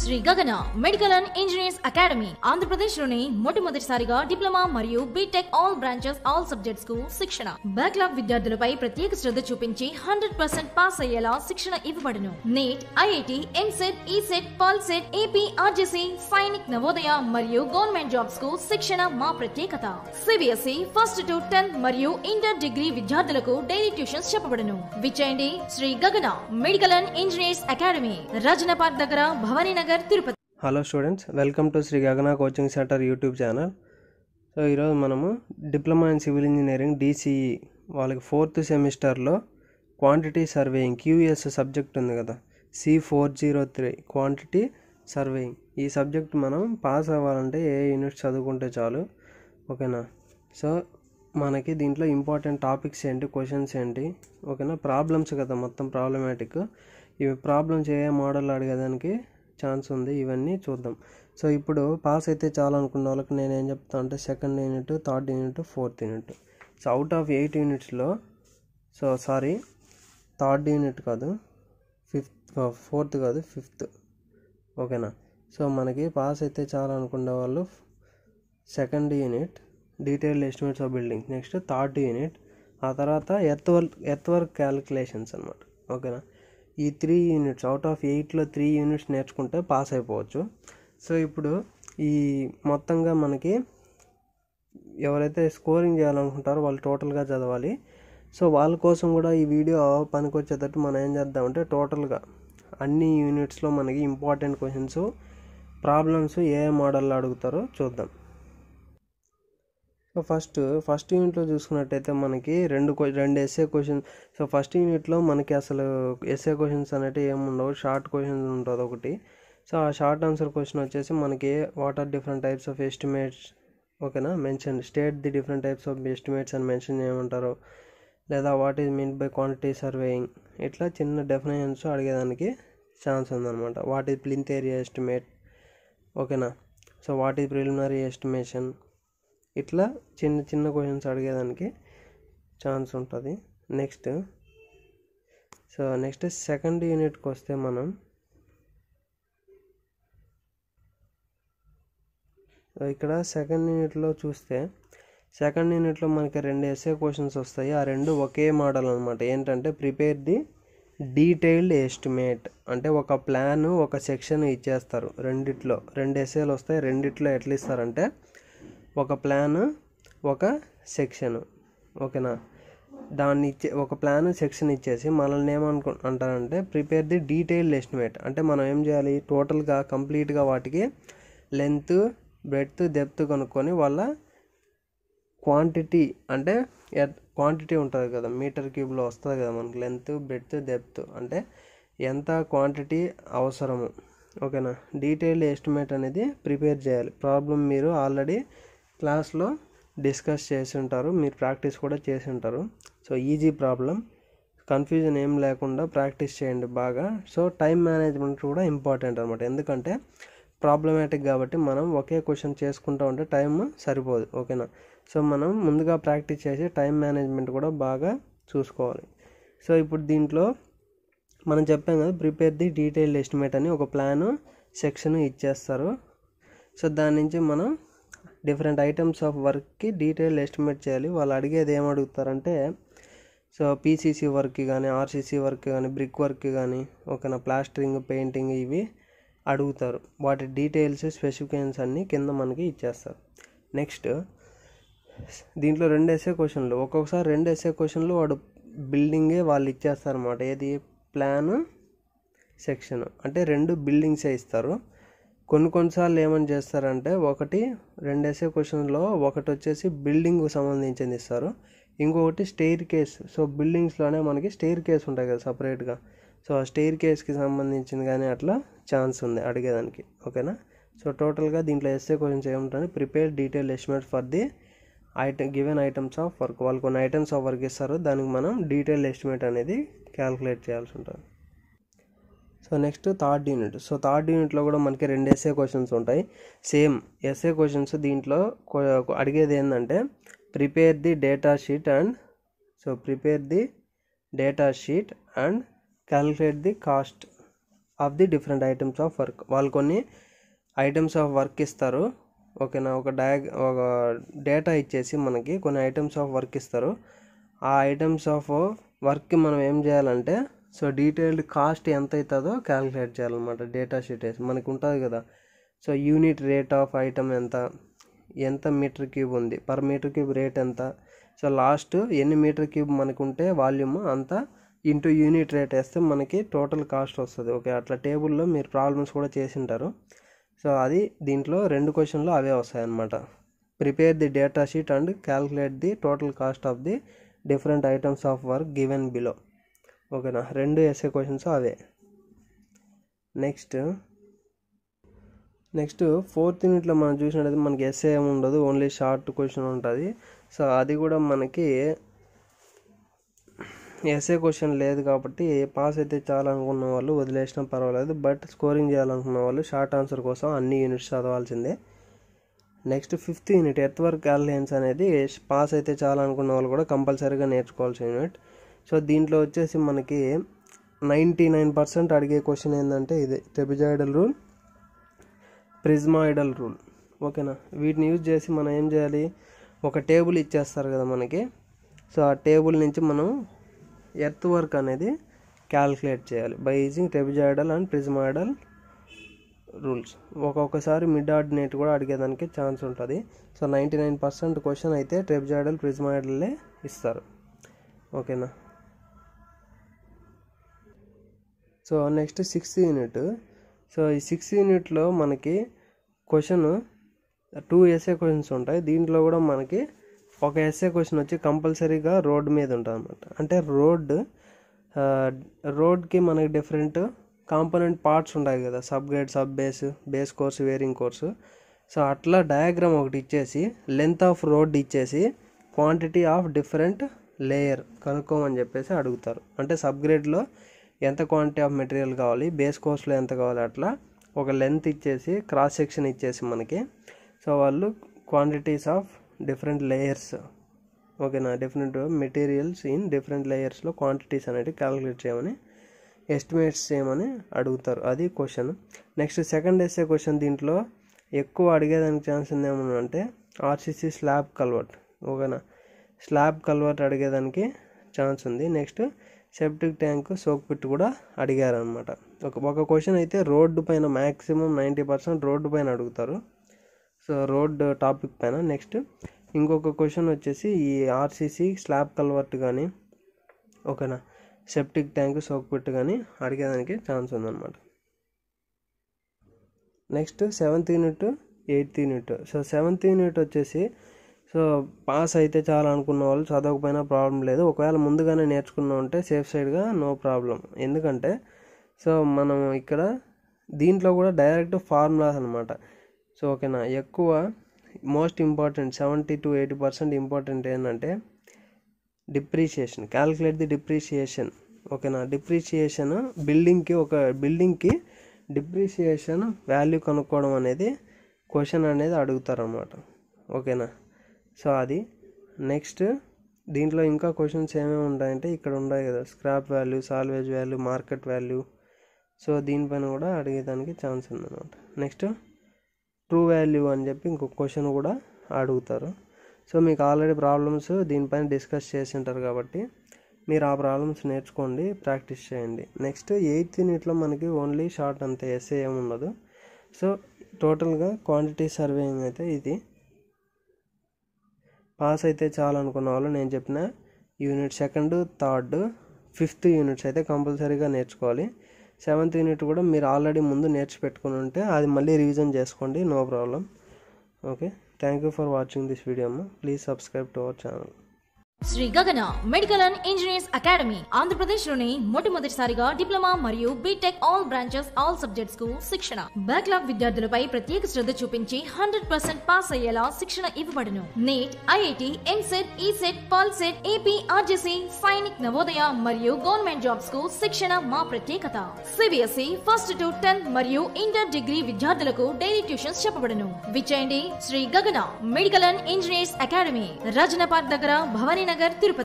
Shri Gagana medical and engineers academy Andhra Pradesh లోని మొట్టమొదటిసారిగా diploma మరియు B Tech all branches all subjects కు శిక్షణ బ్యాక్లాగ్ విద్యార్థులపై ప్రత్యేక శ్రద్ధ చూపించి హండ్రెడ్ పర్సెంట్ పాస్ అయ్యేలా శిక్షణ ఇవ్వబడును NEET IIT EAMCET ECET POLYCET AP RJC Sainik Navodaya మరియు గవర్నమెంట్ జాబ్స్ కు శిక్షణ మా ప్రత్యేకత సిబిఎస్ఈ ఫస్ట్ టు టెన్త్ మరియు ఇంటర్ డిగ్రీ విద్యార్థులకు డైలీ ట్యూషన్స్ చెప్పబడును విచేయండి Shri Gagana medical and engineers academy park దగ్గర Bhavani Nagar Tirupati hello students welcome to Shri Gagana coaching centre YouTube channel so ఈరోజు మనము diploma in civil engineering DCE వాళ్ళకి ఫోర్త్ సెమిస్టర్లో క్వాంటిటీ సర్వేయింగ్ క్యూఎస్ సబ్జెక్ట్ ఉంది కదా C four zero three quantity surveying ఈ సబ్జెక్ట్ మనం pass అవ్వాలంటే ఏ యూనిట్స్ చదువుకుంటే చాలు ఓకేనా సో మనకి దీంట్లో ఇంపార్టెంట్ టాపిక్స్ ఏంటి క్వశ్చన్స్ ఏంటి ఓకేనా ప్రాబ్లమ్స్ కదా మొత్తం ప్రాబ్లమాటిక్ ఇవి ప్రాబ్లమ్స్ ఏ మోడల్ అడిగేదానికి ఛాన్స్ ఉంది ఇవన్నీ చూద్దాం సో ఇప్పుడు పాస్ అయితే చాలా అనుకున్న వాళ్ళకి నేను ఏం చెప్తాను అంటే second unit third unit fourth unit so out of eight యూనిట్స్లో సో సారీ థర్డ్ యూనిట్ కాదు ఫిఫ్త్ ఫోర్త్ కాదు ఫిఫ్త్ ఓకేనా సో మనకి పాస్ అయితే చాలా అనుకునే వాళ్ళు second unit detailed estimates of building next third unit ఆ తర్వాత ఎత్వర్ ఎత్వర్ క్యాలిక్యులేషన్స్ అనమాట ఓకేనా ఈ త్రీ యూనిట్స్ అవుట్ ఆఫ్ ఎయిట్లో త్రీ యూనిట్స్ నేర్చుకుంటే పాస్ అయిపోవచ్చు సో ఇప్పుడు ఈ మొత్తంగా మనకి ఎవరైతే స్కోరింగ్ చేయాలనుకుంటారో వాళ్ళు టోటల్గా చదవాలి సో వాళ్ళ కోసం కూడా ఈ వీడియో పనికొచ్చేటట్టు మనం ఏం చేద్దామంటే టోటల్గా అన్ని యూనిట్స్లో మనకి ఇంపార్టెంట్ క్వశ్చన్స్ ప్రాబ్లమ్స్ ఏ మోడల్లో అడుగుతారో చూద్దాం సో ఫస్ట్ ఫస్ట్ యూనిట్లో చూసుకున్నట్టయితే మనకి రెండు రెండు ఎస్ఏ క్వశ్చన్ సో ఫస్ట్ యూనిట్లో మనకి అసలు ఎస్ఏ క్వశ్చన్స్ అనేవి ఏమి ఉండవు షార్ట్ క్వశ్చన్స్ ఉంటుంది ఒకటి సో ఆ షార్ట్ ఆన్సర్ క్వశ్చన్ వచ్చేసి మనకి what are different types of estimates ఓకేనా mention state the different types of estimates అని మెన్షన్ చేయమంటారు లేదా what is mean by quantity surveying ఇట్లా చిన్న డెఫినేషన్స్ అడిగేదానికి ఛాన్స్ ఉందన్నమాట what is plinth area estimate ఓకేనా so what is preliminary estimation ఇట్లా చిన్న చిన్న క్వశ్చన్స్ అడిగేదానికి ఛాన్స్ ఉంటుంది నెక్స్ట్ సో నెక్స్ట్ సెకండ్ యూనిట్కి వస్తే మనం ఇక్కడ సెకండ్ యూనిట్లో చూస్తే సెకండ్ యూనిట్లో మనకి రెండు ఎస్ఏ క్వశ్చన్స్ వస్తాయి ఆ రెండు ఒకే మోడల్ అనమాట ఏంటంటే ప్రిపేర్ ది డీటెయిల్డ్ ఎస్టిమేట్ అంటే ఒక ప్లాను ఒక సెక్షన్ ఇచ్చేస్తారు రెండిట్లో రెండు ఎస్ఏలు వస్తాయి రెండిట్లో ఎట్లా ఇస్తారంటే ఒక ప్లాన్ ఒక సెక్షన్ ఓకేనా దాన్ని ఇచ్చే ఒక ప్లాన్ సెక్షన్ ఇచ్చేసి మనల్ని ఏమనుకు అంటారంటే ప్రిపేర్ ది డీటెయిల్డ్ ఎస్టిమేట్ అంటే మనం ఏం చేయాలి టోటల్గా కంప్లీట్గా వాటికి లెంత్ బ్రెడ్త్ డెప్త్ కనుక్కొని వాళ్ళ క్వాంటిటీ అంటే క్వాంటిటీ ఉంటుంది కదా మీటర్ క్యూబ్లో వస్తుంది కదా మనకి లెంత్ బ్రెడ్త్ డెప్త్ అంటే ఎంత క్వాంటిటీ అవసరము ఓకేనా డీటెయిల్డ్ ఎస్టిమేట్ అనేది ప్రిపేర్ చేయాలి ప్రాబ్లం మీరు ఆల్రెడీ క్లాస్లో డిస్కస్ చేసి ఉంటారు మీరు ప్రాక్టీస్ కూడా చేసి ఉంటారు సో ఈజీ ప్రాబ్లం కన్ఫ్యూజన్ ఏం లేకుండా ప్రాక్టీస్ చేయండి బాగా సో టైం మేనేజ్మెంట్ కూడా ఇంపార్టెంట్ అనమాట ఎందుకంటే ప్రాబ్లమేటిక్ కాబట్టి మనం ఒకే క్వశ్చన్ చేసుకుంటూ ఉంటే టైం సరిపోదు ఓకేనా సో మనం ముందుగా ప్రాక్టీస్ చేసి టైం మేనేజ్మెంట్ కూడా బాగా చూసుకోవాలి సో ఇప్పుడు దీంట్లో మనం చెప్పాం కదా ప్రిపేర్ ది డీటెయిల్డ్ ఎస్టిమేట్ అని ఒక ప్లాను సెక్షన్ ఇచ్చేస్తారు సో దాని నుంచి మనం డిఫరెంట్ ఐటమ్స్ ఆఫ్ వర్క్కి డీటెయిల్ ఎస్టిమేట్ చేయాలి వాళ్ళు అడిగేది ఏం అడుగుతారంటే సో పీసీసీ వర్క్ కానీ ఆర్సీసీ వర్క్ కానీ బ్రిక్ వర్క్ కానీ ఓకేనా ప్లాస్టరింగ్ పెయింటింగ్ ఇవి అడుగుతారు వాటి డీటెయిల్స్ స్పెసిఫికేషన్స్ అన్నీ కింద మనకి ఇచ్చేస్తారు నెక్స్ట్ దీంట్లో రెండు ఎస్ఏ క్వశ్చన్లు ఒక్కొక్కసారి రెండు ఎస్ఏ క్వశ్చన్లు వాడు బిల్డింగే వాళ్ళు ఇచ్చేస్తారు అనమాట ఏది ప్లాన్ సెక్షన్ అంటే రెండు బిల్డింగ్సే ఇస్తారు కొన్ని కొన్నిసార్లు ఏమని చేస్తారంటే ఒకటి రెండు ఎస్ఏ క్వశ్చన్లో ఒకటి వచ్చేసి బిల్డింగ్కు సంబంధించింది ఇస్తారు ఇంకొకటి స్టెయిర్ కేస్ సో బిల్డింగ్స్లోనే మనకి స్టెయిర్ కేస్ ఉంటాయి కదా సపరేట్గా సో ఆ స్టెయిర్ కేస్కి సంబంధించింది కానీ అట్లా ఛాన్స్ ఉంది అడిగేదానికి ఓకేనా సో టోటల్గా దీంట్లో ఎస్ఏ క్వశ్చన్స్ ఏముంటాయి prepare detail estimate for the item given items of work వాళ్ళు కొన్ని ఐటమ్స్ ఆఫ్ వర్క్ ఇస్తారు దానికి మనం డీటెయిల్ ఎస్టిమేట్ అనేది క్యాల్కులేట్ చేయాల్సి ఉంటుంది so next third unit so థర్డ్ యూనిట్లో కూడా మనకి రెండు ఎస్ఏ క్వశ్చన్స్ ఉంటాయి సేమ్ ఎస్ఏ క్వశ్చన్స్ దీంట్లో అడిగేది ఏంటంటే prepare the data sheet and so prepare the data sheet and calculate the cost of the different items of work వాళ్ళు కొన్ని ఐటమ్స్ ఆఫ్ వర్క్ ఇస్తారు ఓకేనా ఒక డయాగ్ ఒక డేటా ఇచ్చేసి మనకి కొన్ని ఐటమ్స్ ఆఫ్ వర్క్ ఇస్తారు ఆ ఐటమ్స్ ఆఫ్ వర్క్ మనం ఏం చేయాలంటే సో డీటెయిల్డ్ కాస్ట్ ఎంత అవుతుందో క్యాలిక్యులేట్ చేయాలన్నమాట డేటా షీట్ వేసి మనకు ఉంటుంది కదా so unit rate of item ఎంత ఎంత మీటర్ క్యూబ్ ఉంది పర్ మీటర్ క్యూబ్ రేట్ ఎంత సో లాస్ట్ ఎన్ని మీటర్ క్యూబ్ మనకు ఉంటే వాల్యూమ్ అంత ఇంటూ యూనిట్ రేట్ వేస్తే మనకి టోటల్ కాస్ట్ వస్తుంది ఓకే అట్లా టేబుల్లో మీరు ప్రాబ్లమ్స్ కూడా చేసింటారు సో అది దీంట్లో రెండు క్వశ్చన్లు అవే వస్తాయి అన్నమాట prepare the data sheet and calculate the total cost of the different items of work given below ఓకేనా రెండు ఎస్ఏ క్వశ్చన్స్ అవే నెక్స్ట్ నెక్స్ట్ ఫోర్త్ యూనిట్లో మనం చూసినట్టయితే మనకి ఎస్ఏ ఏమి ఉండదు ఓన్లీ షార్ట్ క్వశ్చన్ ఉంటుంది సో అది కూడా మనకి ఎస్ఏ క్వశ్చన్ లేదు కాబట్టి పాస్ అయితే చాలా అనుకున్న వాళ్ళు వదిలేసినా పర్వాలేదు బట్ స్కోరింగ్ చేయాలనుకున్న వాళ్ళు షార్ట్ ఆన్సర్ కోసం అన్ని యూనిట్స్ చదవాల్సిందే next fifth unit earth work అలయన్స్ అనేది పాస్ అయితే చాలా అనుకున్న వాళ్ళు కూడా కంపల్సరీగా నేర్చుకోవాల్సిన యూనిట్ సో దీంట్లో వచ్చేసి మనకి నైంటీ నైన్ పర్సెంట్ అడిగే క్వశ్చన్ ఏంటంటే ఇదే ట్రెపిజాయిడల్ రూల్ ప్రిజ్మాయిడల్ రూల్ ఓకేనా వీటిని యూజ్ చేసి మనం ఏం చేయాలి ఒక టేబుల్ ఇచ్చేస్తారు కదా మనకి సో ఆ టేబుల్ నుంచి మనం ఎర్త్ వర్క్ అనేది క్యాల్కులేట్ చేయాలి by using trapezoidal and prismoidal rules ఒక్కొక్కసారి మిడ్ ఆర్డినేట్ కూడా అడిగేదానికి ఛాన్స్ ఉంటుంది so ninety nine percent question అయితే ట్రెపిజాయిడల్ ప్రిజ్మాయిడల్లే ఇస్తారు ఓకేనా so next sixth unit so ఈ సిక్స్త్ యూనిట్లో మనకి క్వశ్చన్ టూ ఎస్ఏ క్వశ్చన్స్ ఉంటాయి దీంట్లో కూడా మనకి ఒక ఎస్ఏ క్వశ్చన్ వచ్చి కంపల్సరీగా రోడ్ మీద ఉంటుంది అనమాట అంటే రోడ్ రోడ్కి మనకి డిఫరెంట్ కాంపనెంట్ పార్ట్స్ ఉంటాయి కదా sub grade sub base base course wearing course so అట్లా డయాగ్రామ్ ఒకటి ఇచ్చేసి లెంత్ ఆఫ్ రోడ్ ఇచ్చేసి క్వాంటిటీ ఆఫ్ డిఫరెంట్ లేయర్ కనుక్కోమని చెప్పేసి అడుగుతారు అంటే సబ్ గ్రేడ్లో ఎంత క్వాంటిటీ ఆఫ్ మెటీరియల్ కావాలి బేస్ కోర్స్లో ఎంత కావాలి అట్లా ఒక లెంత్ ఇచ్చేసి క్రాస్ సెక్షన్ ఇచ్చేసి మనకి సో వాళ్ళు క్వాంటిటీస్ ఆఫ్ డిఫరెంట్ లేయర్స్ ఓకేనా డిఫరెంట్ మెటీరియల్స్ ఇన్ డిఫరెంట్ లేయర్స్లో క్వాంటిటీస్ అనేవి క్యాలిక్యులేట్ చేయమని ఎస్టిమేట్స్ చేయమని అడుగుతారు అది question next second SA question దీంట్లో ఎక్కువ అడిగేదానికి ఛాన్స్ ఉంది అంటే ఆర్సీసీ స్లాబ్ కల్వర్ట్ ఓకేనా స్లాబ్ కల్వర్ట్ అడిగేదానికి ఛాన్స్ ఉంది next septic tank soak pit కూడా అడిగారనమాట ఒక ఒక క్వశ్చన్ అయితే రోడ్డు పైన మ్యాక్సిమం నైంటీ పర్సెంట్ రోడ్డు పైన అడుగుతారు సో రోడ్డు టాపిక్ పైన నెక్స్ట్ ఇంకొక క్వశ్చన్ వచ్చేసి ఈ ఆర్సీసీ స్లాబ్ కల్వర్ట్ కానీ ఓకేనా సెప్టిక్ ట్యాంక్ సోక్ పిట్ కానీ అడిగేదానికి ఛాన్స్ ఉందన్నమాట next seventh unit eighth unit so seventh unit వచ్చేసి సో పాస్ అయితే చాలా అనుకున్న వాళ్ళు చదవకపోయినా ప్రాబ్లం లేదు ఒకవేళ ముందుగానే నేర్చుకున్నా ఉంటే సేఫ్ సైడ్గా నో ప్రాబ్లం ఎందుకంటే సో మనం ఇక్కడ దీంట్లో కూడా డైరెక్ట్ ఫార్ములాస్ అనమాట సో ఓకేనా ఎక్కువ most important seventy to eighty percent important ఏంటంటే డిప్రిషియేషన్ క్యాలిక్యులేట్ ది డిప్రిషియేషన్ ఓకేనా డిప్రిషియేషన్ బిల్డింగ్కి ఒక బిల్డింగ్కి డిప్రిషియేషన్ వాల్యూ కనుక్కోవడం అనేది క్వశ్చన్ అనేది అడుగుతారన్నమాట ఓకేనా సో అది నెక్స్ట్ దీంట్లో ఇంకా క్వశ్చన్స్ ఏమేమి ఉంటాయంటే ఇక్కడ ఉన్నాయి కదా scrap value salvage value market value so దీనిపైన కూడా అడిగేదానికి ఛాన్స్ ఉందన్నమాట నెక్స్ట్ ట్రూ వాల్యూ అని చెప్పి ఇంకొక క్వశ్చన్ కూడా అడుగుతారు సో మీకు ఆల్రెడీ ప్రాబ్లమ్స్ దీనిపైన డిస్కస్ చేసి ఉంటారు కాబట్టి మీరు ఆ ప్రాబ్లమ్స్ నేర్చుకోండి ప్రాక్టీస్ చేయండి నెక్స్ట్ ఎయిత్ యూనిట్లో మనకి ఓన్లీ షార్ట్ అంతే ఎస్ఏ ఏమి ఉండదు సో టోటల్గా క్వాంటిటీ సర్వేయింగ్ అయితే ఇది పాస్ అయితే చాలు అనుకున్న వాళ్ళు నేను చెప్పిన unit second third fifth units అయితే కంపల్సరీగా నేర్చుకోవాలి సెవెంత్ యూనిట్ కూడా మీరు ఆల్రెడీ ముందు నేర్చి పెట్టుకుని ఉంటే అది మళ్ళీ రివిజన్ చేసుకోండి no problem okay thank you for watching this video అమ్మ please subscribe to our channel Shri Gagana medical and engineers academy Andhra Pradesh లోని మొట్టమొదటిసారిగా డిప్లొమా మరియు B Tech all branches all subjects కు శిక్షణ బ్యాక్లాగ్ విద్యార్థులపై ప్రత్యేక శ్రద్ధ చూపించి హండ్రెడ్ పర్సెంట్ పాస్ అయ్యేలా శిక్షణ ఇవ్వబడును NEET IIT EAMCET ECET POLYCET AP RJC Sainik Navodaya మరియు గవర్నమెంట్ జాబ్స్ కు శిక్షణ మా ప్రత్యేకత సిబిఎస్ఈ ఫస్ట్ టు టెన్త్ మరియు ఇంటర్ డిగ్రీ విద్యార్థులకు డైలీ ట్యూషన్స్ చెప్పబడును విచేయండి Shri Gagana medical and engineers academy park దగ్గర భవని நகர் திருப்பதி